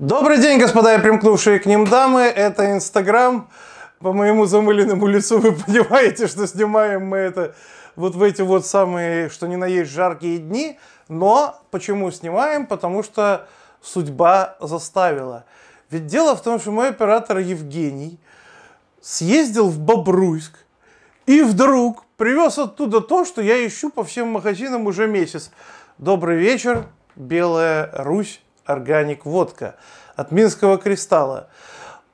Добрый день, господа и примкнувшие к ним дамы. Это Инстаграм. По моему замыленному лицу вы понимаете, что снимаем мы это вот в эти вот самые, что ни на есть, жаркие дни. Но почему снимаем? Потому что судьба заставила. Ведь дело в том, что мой оператор Евгений съездил в Бобруйск и вдруг привез оттуда то, что я ищу по всем магазинам уже месяц. Добрый вечер, Белая Русь органик водка от Минского кристалла.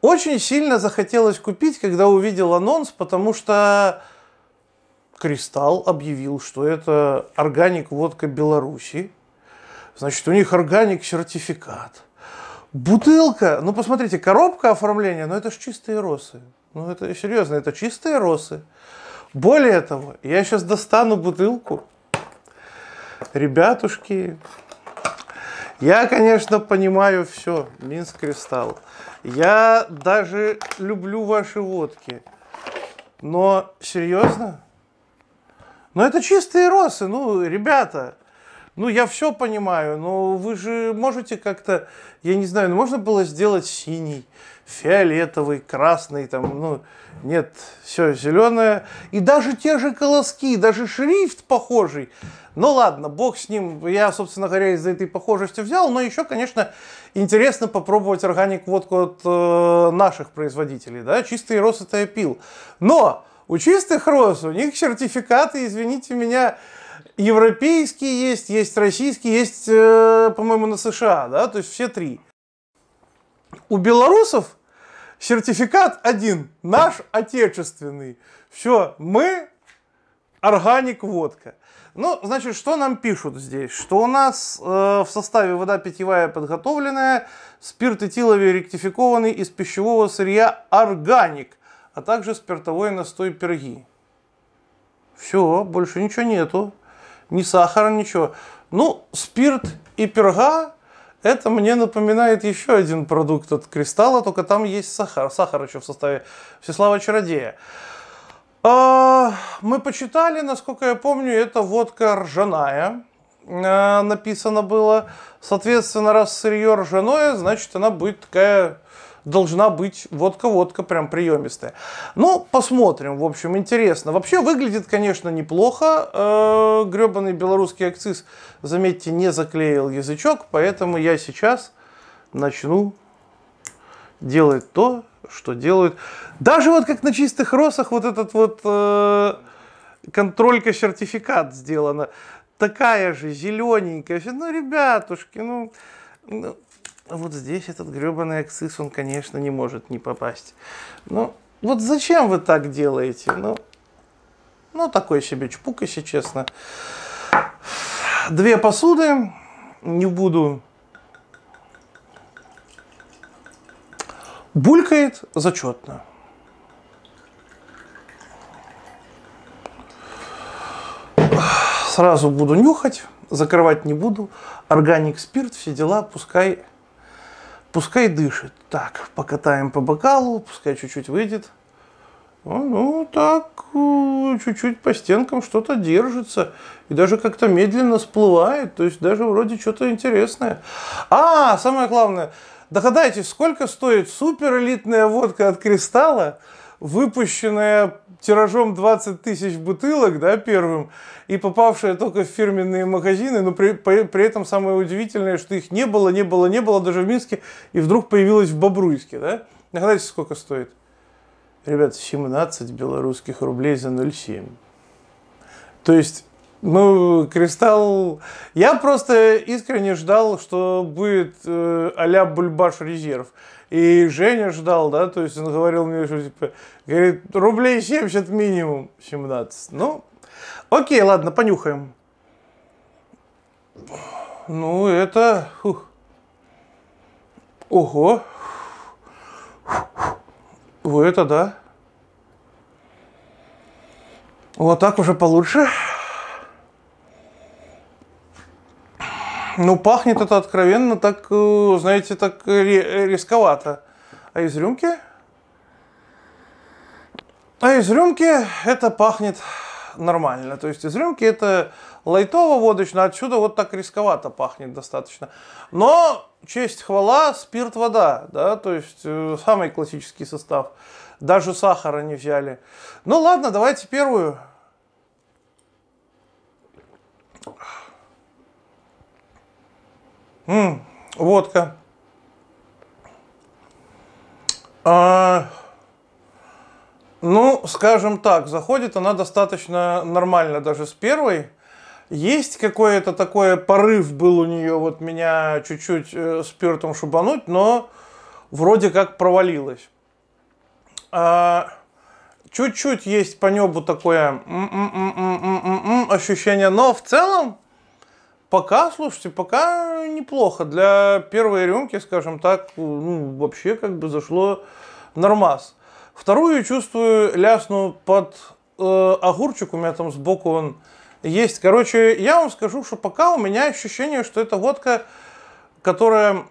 Очень сильно захотелось купить, когда увидел анонс, потому что Кристалл объявил, что это органик водка Беларуси. Значит, у них органик сертификат. Бутылка, ну посмотрите, коробка оформления, ну это ж чистые росы. Ну это серьезно, это чистые росы. Более того, я сейчас достану бутылку. Ребятушки, я, конечно, понимаю все, Минск Кристалл. Я даже люблю ваши водки. Но серьезно? но ну, это чистые росы, ну, ребята. Ну, я все понимаю, но вы же можете как-то, я не знаю, ну, можно было сделать синий, фиолетовый, красный, там, ну, нет, все зеленое. И даже те же колоски, даже шрифт похожий. Ну ладно, бог с ним, я, собственно говоря, из-за этой похожести взял, но еще, конечно, интересно попробовать органик водку от э, наших производителей, да, чистый роз это я пил. Но у чистых роз, у них сертификаты, извините меня, европейский есть, есть российский, есть, э, по-моему, на США, да, то есть все три. У белорусов сертификат один, наш отечественный. Все, мы органик водка. Ну, значит, что нам пишут здесь? Что у нас э, в составе вода питьевая подготовленная, спирт этиловый ректификованный из пищевого сырья органик, а также спиртовой настой перги. Все, больше ничего нету ни сахара, ничего. Ну, спирт и перга это мне напоминает еще один продукт от кристалла, только там есть сахар. Сахар еще в составе Всеслава Чародея. А, мы почитали, насколько я помню, это водка ржаная. А, написано было. Соответственно, раз сырье ржаное, значит она будет такая должна быть водка-водка прям приемистая. Ну, посмотрим, в общем, интересно. Вообще выглядит, конечно, неплохо. Э, гребаный белорусский акциз, заметьте, не заклеил язычок, поэтому я сейчас начну делать то, что делают. Даже вот как на чистых росах вот этот вот э, контролька-сертификат сделана. Такая же, зелененькая. Ну, ребятушки, ну, ну вот здесь этот гребаный акциз, он, конечно, не может не попасть. Ну, вот зачем вы так делаете? Ну, ну такой себе чпук, если честно. Две посуды, не буду. Булькает зачетно. Сразу буду нюхать, закрывать не буду. Органик спирт, все дела, пускай Пускай дышит. Так, покатаем по бокалу, пускай чуть-чуть выйдет. Ну, так, э, чуть-чуть по стенкам что-то держится. И даже как-то медленно всплывает. То есть даже вроде что-то интересное. А, самое главное, догадайтесь, сколько стоит суперэлитная водка от кристалла – выпущенная тиражом 20 тысяч бутылок, да, первым, и попавшая только в фирменные магазины, но при, при, при этом самое удивительное, что их не было, не было, не было даже в Минске, и вдруг появилась в Бобруйске, да? Нагадайте, сколько стоит? Ребят, 17 белорусских рублей за 0,7. То есть ну, Кристалл... Я просто искренне ждал, что будет э, а-ля Бульбаш Резерв. И Женя ждал, да, то есть он говорил мне, что типа, говорит, рублей 70 минимум 17. Ну, окей, ладно, понюхаем. Ну, это... Фух. Ого. Вот это да. Вот так уже получше. Ну, пахнет это откровенно так, э, знаете, так рисковато. А из рюмки? А из рюмки это пахнет нормально. То есть из рюмки это лайтово водочно, отсюда вот так рисковато пахнет достаточно. Но честь хвала, спирт, вода, да, то есть э, самый классический состав. Даже сахара не взяли. Ну ладно, давайте первую. М-м, водка. А, ну, скажем так, заходит она достаточно нормально даже с первой. Есть какое-то такое порыв был у нее, вот меня чуть-чуть э, спиртом шубануть, но вроде как провалилось. А, чуть-чуть есть по небу такое ощущение, но в целом Пока, слушайте, пока неплохо. Для первой рюмки, скажем так, ну, вообще как бы зашло нормас. Вторую чувствую лясну под э, огурчик, у меня там сбоку он есть. Короче, я вам скажу, что пока у меня ощущение, что это водка, которая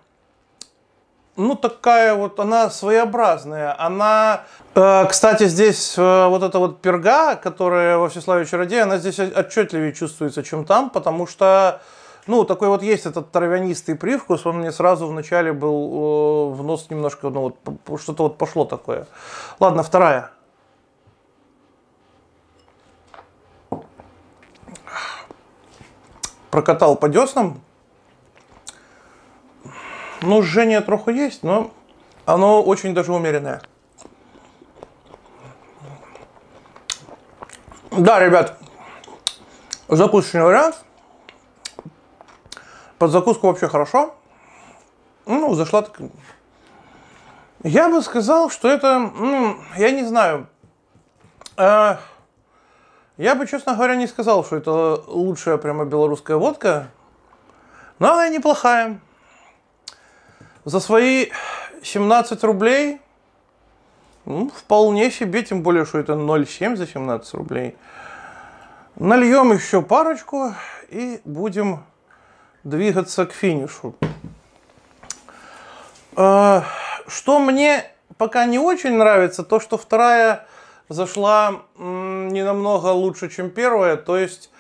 ну, такая вот, она своеобразная. Она, э, кстати, здесь э, вот эта вот перга, которая во Всеславе Чародея, она здесь отчетливее чувствуется, чем там, потому что, ну, такой вот есть этот травянистый привкус, он мне сразу в начале был э, в нос немножко, ну, вот что-то вот пошло такое. Ладно, вторая. Прокатал по деснам. Ну, жжение троху есть, но оно очень даже умеренное. Да, ребят, закусочный вариант. Под закуску вообще хорошо. Ну, зашла так. Я бы сказал, что это, ну, я не знаю. Э, я бы, честно говоря, не сказал, что это лучшая прямо белорусская водка. Но она неплохая. За свои 17 рублей ну, вполне себе, тем более, что это 0,7 за 17 рублей. Нальем еще парочку и будем двигаться к финишу. А, что мне пока не очень нравится, то что вторая зашла не намного лучше, чем первая. То есть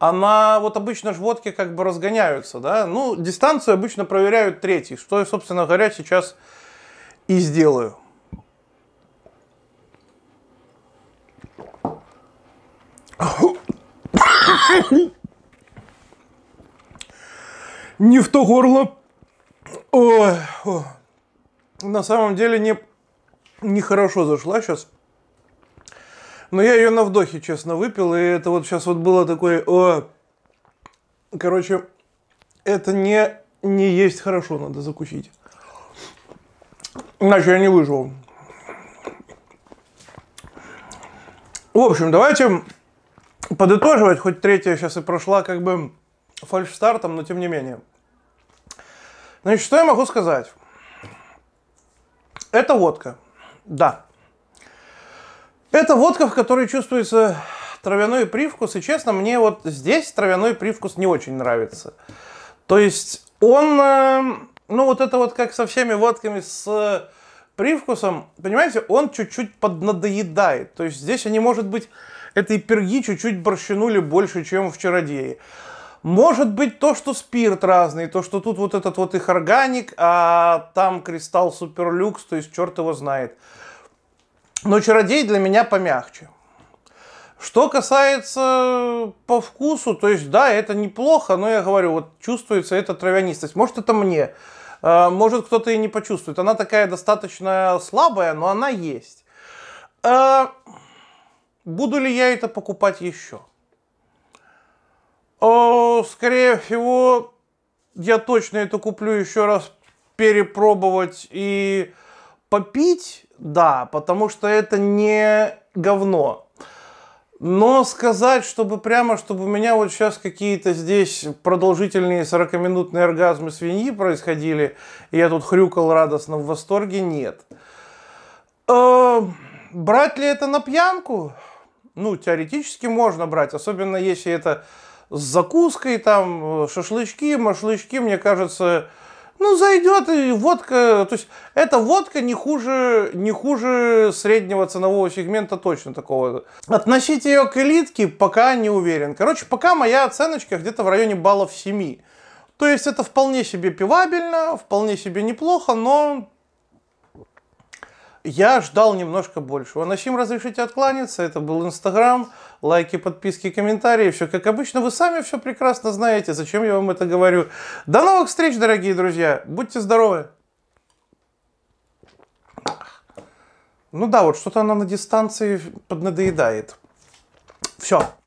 она вот обычно ж водки как бы разгоняются, да, ну, дистанцию обычно проверяют третий, что я, собственно говоря, сейчас и сделаю. Не в то горло. Ой, о. на самом деле не не хорошо зашла сейчас. Но ну, я ее на вдохе, честно, выпил, и это вот сейчас вот было такое... О... Короче, это не, не есть хорошо, надо закусить. Иначе я не выживу. В общем, давайте подытоживать, хоть третья сейчас и прошла как бы фальшстартом, но тем не менее. Значит, что я могу сказать? Это водка. Да, это водка, в которой чувствуется травяной привкус, и честно, мне вот здесь травяной привкус не очень нравится. То есть он, э, ну вот это вот как со всеми водками с привкусом, понимаете, он чуть-чуть поднадоедает. То есть здесь они, может быть, этой перги чуть-чуть борщанули больше, чем в «Чародеи». Может быть, то, что спирт разный, то, что тут вот этот вот их органик, а там кристалл суперлюкс, то есть черт его знает. Но чародей для меня помягче. Что касается э, по вкусу, то есть да, это неплохо, но я говорю, вот чувствуется эта травянистость. Может это мне, э, может кто-то и не почувствует. Она такая достаточно слабая, но она есть. Э, буду ли я это покупать еще? Скорее всего, я точно это куплю еще раз перепробовать и Попить, да, потому что это не говно. Но сказать, чтобы прямо, чтобы у меня вот сейчас какие-то здесь продолжительные 40-минутные оргазмы свиньи происходили, и я тут хрюкал радостно в восторге, нет. Э, брать ли это на пьянку? Ну, теоретически можно брать, особенно если это с закуской, там, э, шашлычки, машлычки, мне кажется, ну, зайдет и водка, то есть эта водка не хуже, не хуже среднего ценового сегмента точно такого. Относить ее к элитке пока не уверен. Короче, пока моя оценочка где-то в районе баллов 7. То есть это вполне себе пивабельно, вполне себе неплохо, но я ждал немножко большего. На чем разрешите откланяться? Это был Инстаграм, лайки, подписки, комментарии. Все как обычно. Вы сами все прекрасно знаете. Зачем я вам это говорю? До новых встреч, дорогие друзья. Будьте здоровы. Ну да, вот что-то она на дистанции поднадоедает. Все.